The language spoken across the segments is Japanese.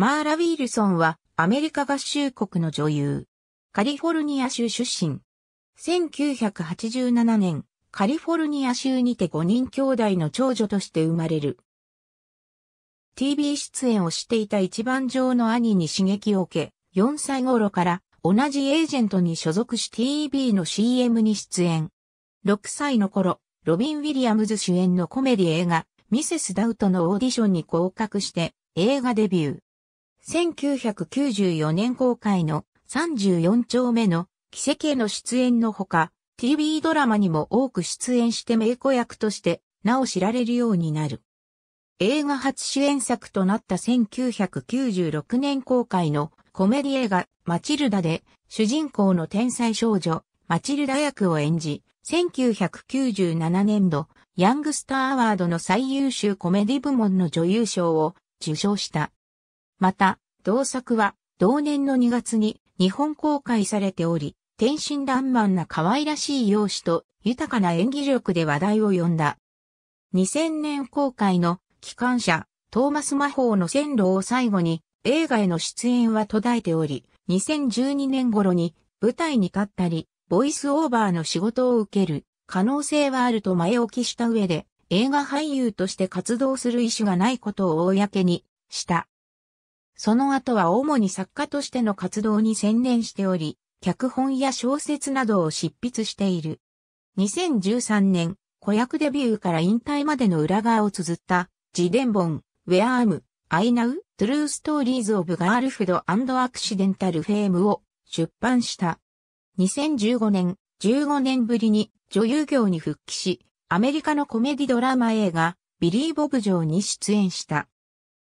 マーラ・ウィルソンはアメリカ合衆国の女優。カリフォルニア州出身。1987年、カリフォルニア州にて5人兄弟の長女として生まれる。TV 出演をしていた一番上の兄に刺激を受け、4歳頃から同じエージェントに所属し TV の CM に出演。6歳の頃、ロビン・ウィリアムズ主演のコメディ映画、ミセス・ダウトのオーディションに合格して映画デビュー。1994年公開の34丁目の奇跡への出演のほか、TV ドラマにも多く出演して名子役としてなお知られるようになる。映画初主演作となった1996年公開のコメディ映画マチルダで主人公の天才少女マチルダ役を演じ、1997年度ヤングスターアワードの最優秀コメディ部門の女優賞を受賞した。また、同作は同年の2月に日本公開されており、天真爛漫な可愛らしい容姿と豊かな演技力で話題を呼んだ。2000年公開の機関車、トーマス魔法の線路を最後に映画への出演は途絶えており、2012年頃に舞台に立ったり、ボイスオーバーの仕事を受ける可能性はあると前置きした上で、映画俳優として活動する意思がないことを公にした。その後は主に作家としての活動に専念しており、脚本や小説などを執筆している。2013年、子役デビューから引退までの裏側を綴った自伝本、Where Am I Now? True Stories of Girlhood and Accidental Fame を出版した。2015年、15年ぶりに女優業に復帰し、アメリカのコメディドラマ映画、ビリー・ボブ・ジョーに出演した。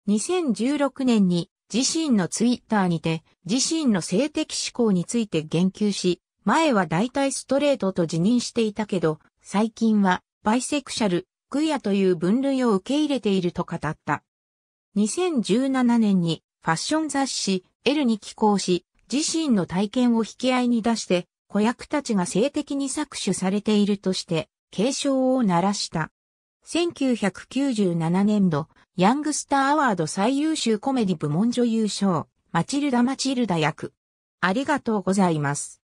2016年に自身のツイッターにて、自身の性的思考について言及し、前は大体ストレートと自認していたけど、最近はバイセクシャル、クイアという分類を受け入れていると語った。2017年にファッション雑誌 L に寄稿し、自身の体験を引き合いに出して、子役たちが性的に搾取されているとして、警鐘を鳴らした。1997年度、ヤングスターアワード最優秀コメディ部門女優賞、マチルダ・マチルダ役。ありがとうございます。